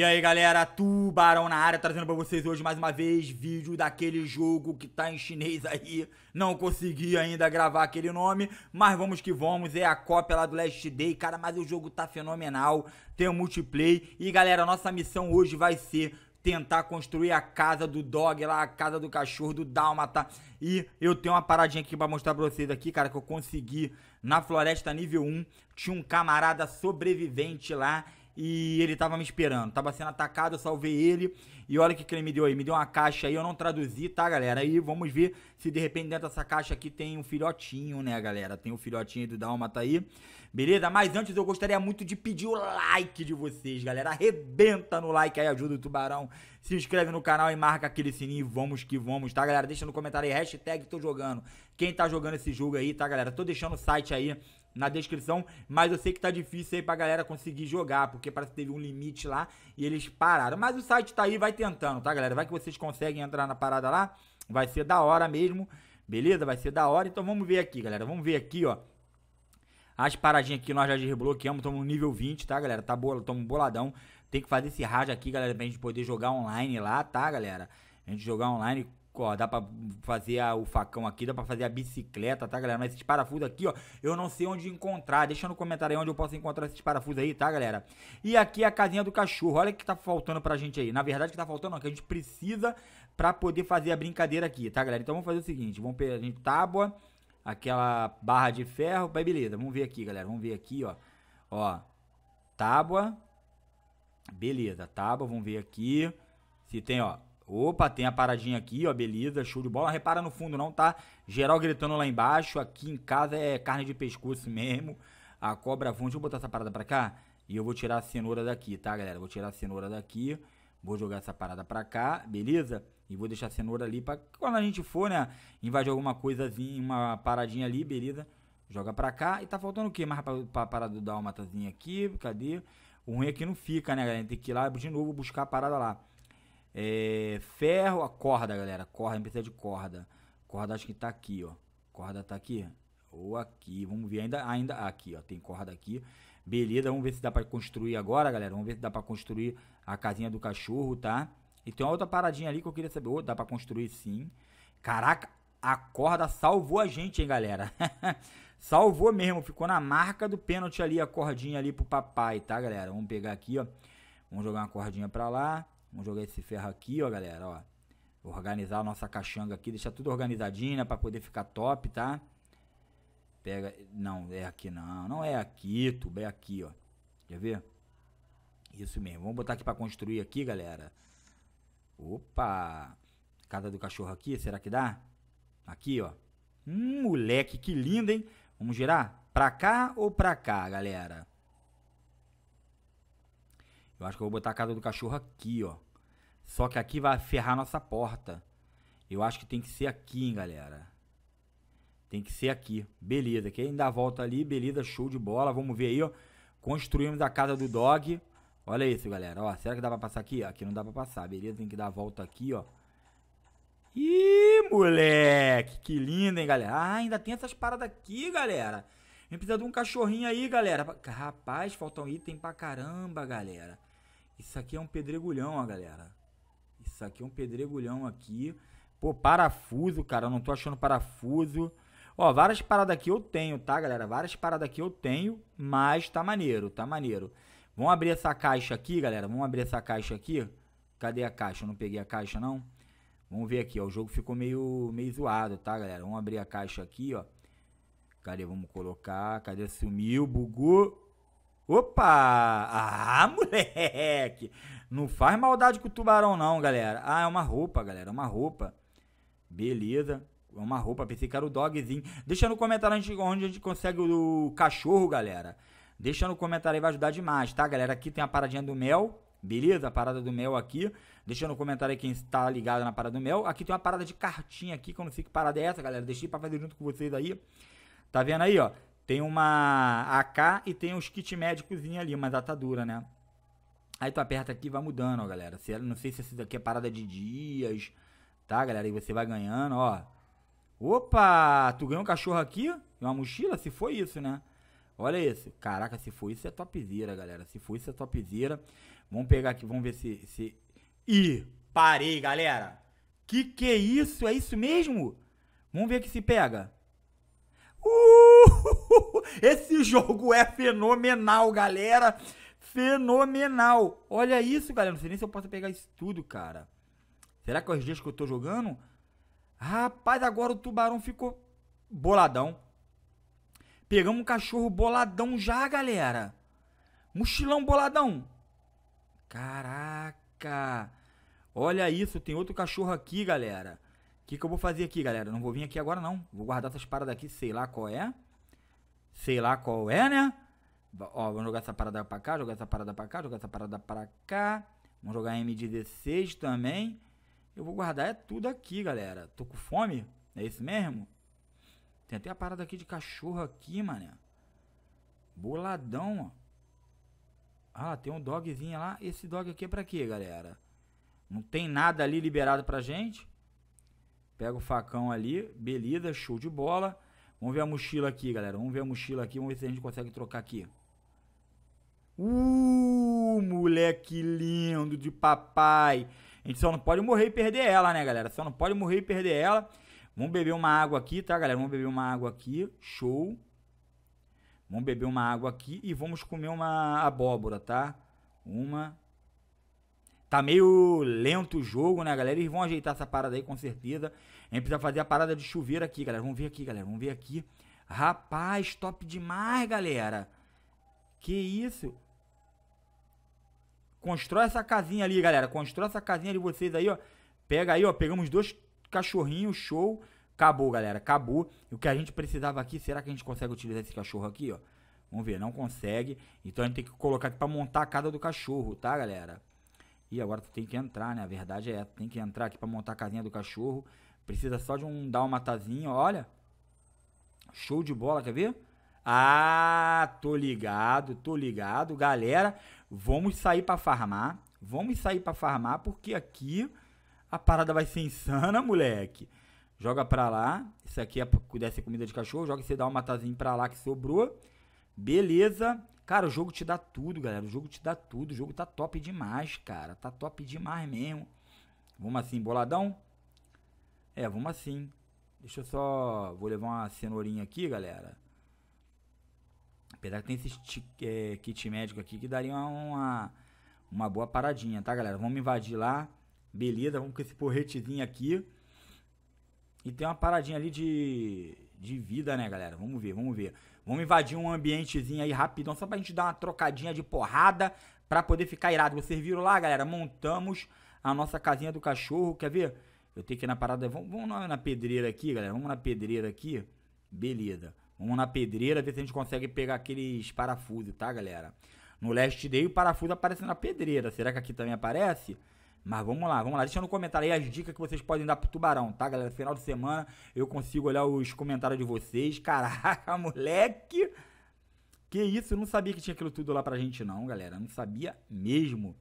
E aí galera, Tubarão na área, trazendo pra vocês hoje mais uma vez vídeo daquele jogo que tá em chinês aí. Não consegui ainda gravar aquele nome, mas vamos que vamos, é a cópia lá do Last Day, cara, mas o jogo tá fenomenal, tem o um multiplayer. E galera, nossa missão hoje vai ser tentar construir a casa do dog lá, a casa do cachorro, do dálmata. E eu tenho uma paradinha aqui pra mostrar pra vocês aqui, cara, que eu consegui na floresta nível 1. Tinha um camarada sobrevivente lá e ele tava me esperando. Tava sendo atacado, eu salvei ele. E olha o que, que ele me deu aí. Me deu uma caixa aí, eu não traduzi, tá, galera? Aí vamos ver se de repente dentro dessa caixa aqui tem um filhotinho, né, galera? Tem um filhotinho do Dálmata tá aí beleza? Mas antes eu gostaria muito de pedir o like de vocês, galera. Arrebenta no like aí, ajuda o tubarão. Se inscreve no canal e marca aquele sininho. Vamos que vamos, tá, galera? Deixa no comentário aí, hashtag tô jogando. Quem tá jogando esse jogo aí, tá, galera? Tô deixando o site aí na descrição, mas eu sei que tá difícil aí pra galera conseguir jogar, porque parece que teve um limite lá e eles pararam. Mas o site tá aí, vai tentando, tá, galera? Vai que vocês conseguem entrar na parada lá, vai ser da hora mesmo, beleza? Vai ser da hora, então vamos ver aqui, galera, vamos ver aqui, ó. As paradinhas aqui nós já desbloqueamos, estamos no nível 20, tá, galera? Tá bola, estamos boladão. Tem que fazer esse rádio aqui, galera, pra gente poder jogar online lá, tá, galera? A gente jogar online, ó, dá pra fazer a, o facão aqui, dá pra fazer a bicicleta, tá, galera? Mas esses parafusos aqui, ó, eu não sei onde encontrar. Deixa no comentário aí onde eu posso encontrar esses parafusos aí, tá, galera? E aqui é a casinha do cachorro. Olha o que tá faltando pra gente aí. Na verdade, o que tá faltando não, que a gente precisa pra poder fazer a brincadeira aqui, tá, galera? Então vamos fazer o seguinte, vamos pegar a gente tábua aquela barra de ferro. Aí beleza, vamos ver aqui, galera. Vamos ver aqui, ó. Ó, tábua. Beleza, tábua, vamos ver aqui. Se tem, ó. Opa, tem a paradinha aqui, ó, beleza, show de bola. Repara no fundo não, tá? Geral gritando lá embaixo. Aqui em casa é carne de pescoço mesmo. A cobra vão. Deixa eu botar essa parada pra cá. E eu vou tirar a cenoura daqui, tá, galera? Vou tirar a cenoura daqui. Vou jogar essa parada pra cá, beleza? E vou deixar a cenoura ali pra quando a gente for, né? Invadir alguma coisazinha, uma paradinha ali, beleza? Joga pra cá. E tá faltando o quê? Mais pra, pra parada do Dálmatazinho aqui, cadê? O ruim é que não fica, né, galera? Tem que ir lá de novo buscar a parada lá. É, ferro, a corda, galera. Corda, precisa de corda. Corda acho que tá aqui, ó. Corda tá aqui? Ou aqui. Vamos ver ainda, ainda aqui, ó. Tem corda aqui. Beleza, vamos ver se dá para construir agora, galera. Vamos ver se dá para construir a casinha do cachorro, tá? E tem uma outra paradinha ali que eu queria saber. Oh, dá para construir sim. Caraca, a corda salvou a gente, hein, galera? salvou mesmo. Ficou na marca do pênalti ali, a cordinha ali pro papai, tá, galera? Vamos pegar aqui, ó. Vamos jogar uma cordinha pra lá. Vamos jogar esse ferro aqui, ó, galera, ó. Organizar a nossa caixanga aqui. Deixar tudo organizadinho, né? Pra poder ficar top, tá? Tá? pega. Não, é aqui não. Não é aqui, tubo. É aqui, ó. Quer ver? Isso mesmo. Vamos botar aqui para construir aqui, galera. Opa! Casa do cachorro aqui, será que dá? Aqui, ó. Hum, moleque, que lindo, hein? Vamos girar? Pra cá ou pra cá, galera? Eu acho que eu vou botar a casa do cachorro aqui, ó. Só que aqui vai ferrar nossa porta. Eu acho que tem que ser aqui, hein, galera. Tem que ser aqui. Beleza. Quem dá a volta ali, beleza, show de bola. Vamos ver aí, ó. Construímos a casa do dog. Olha isso, galera. Ó, será que dá pra passar aqui? Aqui não dá pra passar. Beleza, tem que dar a volta aqui, ó. Ih, moleque. Que lindo, hein, galera. Ah, ainda tem essas paradas aqui, galera. A gente precisa de um cachorrinho aí, galera. Rapaz, falta um item pra caramba, galera. Isso aqui é um pedregulhão, ó, galera. Isso aqui é um pedregulhão aqui. Pô, parafuso, cara. Eu não tô achando parafuso. Parafuso. Ó, várias paradas aqui eu tenho, tá, galera? Várias paradas aqui eu tenho, mas tá maneiro, tá maneiro. Vamos abrir essa caixa aqui, galera. Vamos abrir essa caixa aqui. Cadê a caixa? Eu não peguei a caixa, não. Vamos ver aqui, ó. O jogo ficou meio, meio zoado, tá, galera? Vamos abrir a caixa aqui, ó. Cadê? Vamos colocar. Cadê? Sumiu, bugou. Opa! Ah, moleque! Não faz maldade com o tubarão, não, galera. Ah, é uma roupa, galera. É uma roupa. Beleza. É uma roupa, pensei que era o dogzinho. Deixa no comentário onde a gente consegue o cachorro, galera. Deixa no comentário aí, vai ajudar demais, tá, galera? Aqui tem a paradinha do mel, beleza? A parada do mel aqui. Deixa no comentário aí quem está ligado na parada do mel. Aqui tem uma parada de cartinha aqui, que eu não sei que parada é essa, galera. Deixei pra fazer junto com vocês aí. Tá vendo aí, ó? Tem uma AK e tem uns kit médicos ali, mas a tá dura, né? Aí tu aperta aqui e vai mudando, ó, galera. Se, não sei se isso daqui é parada de dias, tá, galera? E você vai ganhando, ó. Opa, tu ganhou um cachorro aqui? Uma mochila? Se foi isso, né? Olha isso. Caraca, se foi isso é topzera, galera. Se foi isso é topzera. Vamos pegar aqui, vamos ver se... se... Ih, parei, galera. Que que é isso? É isso mesmo? Vamos ver que se pega. Uh! Esse jogo é fenomenal, galera. Fenomenal. Olha isso, galera. Não sei nem se eu posso pegar isso tudo, cara. Será que é os dias que eu tô jogando? Rapaz, agora o tubarão ficou boladão. Pegamos um cachorro boladão já, galera. Mochilão boladão. Caraca. Olha isso, tem outro cachorro aqui, galera. O que, que eu vou fazer aqui, galera? Não vou vir aqui agora, não. Vou guardar essas paradas aqui, sei lá qual é. Sei lá qual é, né? Ó, vamos jogar essa parada pra cá, jogar essa parada pra cá, jogar essa parada pra cá. Vamos jogar M16 também. Eu vou guardar é tudo aqui, galera. Tô com fome? É isso mesmo? Tem até a parada aqui de cachorro aqui, mané. Boladão, ó. Ah, tem um dogzinho lá. Esse dog aqui é pra quê, galera? Não tem nada ali liberado pra gente. Pega o facão ali. Beleza, show de bola. Vamos ver a mochila aqui, galera. Vamos ver a mochila aqui. Vamos ver se a gente consegue trocar aqui. Uh, moleque lindo de papai. A gente só não pode morrer e perder ela, né, galera? Só não pode morrer e perder ela. Vamos beber uma água aqui, tá, galera? Vamos beber uma água aqui. Show. Vamos beber uma água aqui e vamos comer uma abóbora, tá? Uma. Tá meio lento o jogo, né, galera? Eles vão ajeitar essa parada aí, com certeza. A gente precisa fazer a parada de chuveiro aqui, galera. Vamos ver aqui, galera. Vamos ver aqui. Rapaz, top demais, galera. Que isso? Constrói essa casinha ali, galera. Constrói essa casinha de vocês aí, ó. Pega aí, ó. Pegamos dois cachorrinhos, show. Acabou, galera. Acabou. E o que a gente precisava aqui, será que a gente consegue utilizar esse cachorro aqui, ó? Vamos ver, não consegue. Então a gente tem que colocar aqui pra montar a casa do cachorro, tá, galera? E agora tu tem que entrar, né? A verdade é, tu tem que entrar aqui pra montar a casinha do cachorro. Precisa só de um dálmatazinho, olha. Show de bola, quer ver? Ah, tô ligado, tô ligado. Galera, Vamos sair para farmar. Vamos sair para farmar porque aqui a parada vai ser insana, moleque. Joga para lá. Isso aqui é dessa comida de cachorro. Joga você dá um matazinho para lá que sobrou. Beleza. Cara, o jogo te dá tudo, galera. O jogo te dá tudo. O jogo tá top demais, cara. Tá top demais mesmo. Vamos assim, boladão? É, vamos assim. Deixa eu só... Vou levar uma cenourinha aqui, galera. Apesar que tem esse é, kit médico aqui que daria uma, uma boa paradinha, tá, galera? Vamos invadir lá. Beleza, vamos com esse porretezinho aqui. E tem uma paradinha ali de, de vida, né, galera? Vamos ver, vamos ver. Vamos invadir um ambientezinho aí rapidão, só pra gente dar uma trocadinha de porrada pra poder ficar irado. Vocês viram lá, galera? Montamos a nossa casinha do cachorro, quer ver? Eu tenho que ir na parada... Vamos, vamos na pedreira aqui, galera. Vamos na pedreira aqui. Beleza. Vamos na pedreira ver se a gente consegue pegar aqueles parafusos, tá, galera? No leste Day o parafuso aparece na pedreira. Será que aqui também aparece? Mas vamos lá, vamos lá. Deixa no comentário aí as dicas que vocês podem dar pro tubarão, tá, galera? Final de semana eu consigo olhar os comentários de vocês. Caraca, moleque! Que isso, eu não sabia que tinha aquilo tudo lá pra gente, não, galera. Eu não sabia mesmo.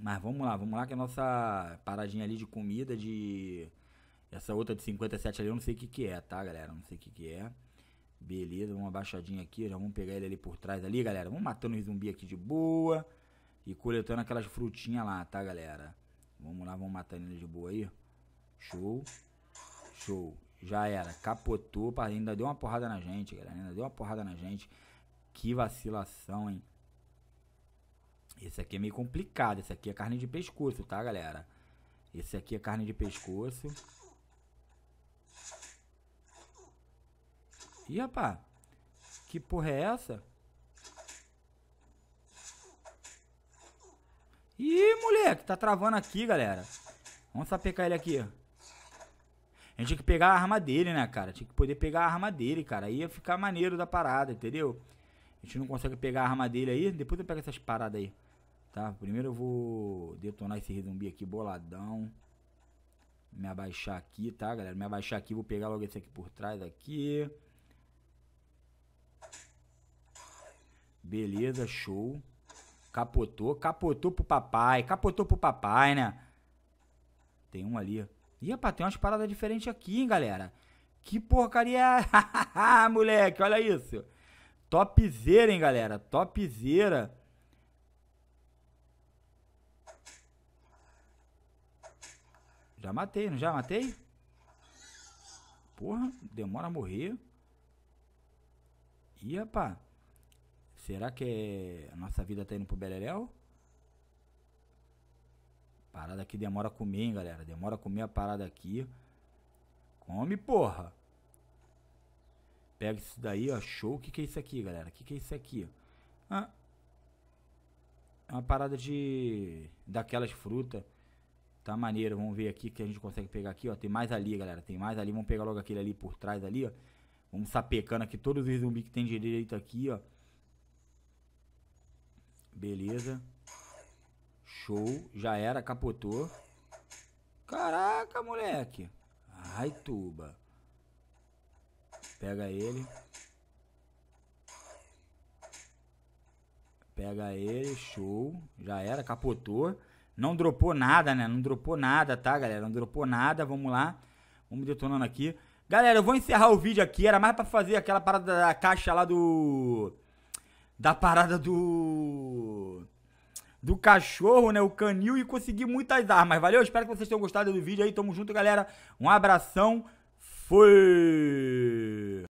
Mas vamos lá, vamos lá, que é a nossa paradinha ali de comida, de essa outra de 57 ali eu não sei o que, que é, tá, galera? Não sei o que, que é. Beleza, uma baixadinha aqui. Já vamos pegar ele ali por trás ali, galera. Vamos matando os zumbi aqui de boa. E coletando aquelas frutinhas lá, tá, galera? Vamos lá, vamos matando ele de boa aí. Show. Show. Já era. Capotou. Ainda deu uma porrada na gente, galera. Ainda deu uma porrada na gente. Que vacilação, hein? Esse aqui é meio complicado. Esse aqui é carne de pescoço, tá, galera? Esse aqui é carne de pescoço. Ih, rapá. Que porra é essa? Ih, moleque, tá travando aqui, galera. Vamos sapecar ele aqui. A gente tinha que pegar a arma dele, né, cara? Tinha que poder pegar a arma dele, cara. Aí ia ficar maneiro da parada, entendeu? A gente não consegue pegar a arma dele aí. Depois eu pego essas paradas aí. Tá? Primeiro eu vou detonar esse zumbi aqui boladão. Me abaixar aqui, tá, galera? Me abaixar aqui. Vou pegar logo esse aqui por trás aqui. Beleza, show. Capotou, capotou pro papai, capotou pro papai, né? Tem um ali. Ih, rapaz, tem umas paradas diferentes aqui, hein, galera. Que porcaria. É Moleque, olha isso. Topzera, hein, galera. Topzera. Já matei, não já matei? Porra, demora a morrer. Ih, rapaz. Será que a nossa vida tá indo pro Beleléu? Parada aqui demora a comer, hein, galera. Demora a comer a parada aqui. Come, porra. Pega isso daí, ó. Show. O que, que é isso aqui, galera? O que, que é isso aqui? Ah, é uma parada de. daquelas frutas. Tá maneiro. Vamos ver aqui que a gente consegue pegar aqui, ó. Tem mais ali, galera. Tem mais ali. Vamos pegar logo aquele ali por trás ali, ó. Vamos sapecando aqui todos os zumbis que tem direito aqui, ó. Beleza. Show. Já era, capotou. Caraca, moleque. Ai, tuba. Pega ele. Pega ele, show. Já era, capotou. Não dropou nada, né? Não dropou nada, tá, galera? Não dropou nada. Vamos lá. Vamos detonando aqui. Galera, eu vou encerrar o vídeo aqui. Era mais pra fazer aquela parada da caixa lá do da parada do do cachorro, né? O canil e consegui muitas armas. Valeu, espero que vocês tenham gostado do vídeo aí. Tamo junto, galera. Um abração. Fui!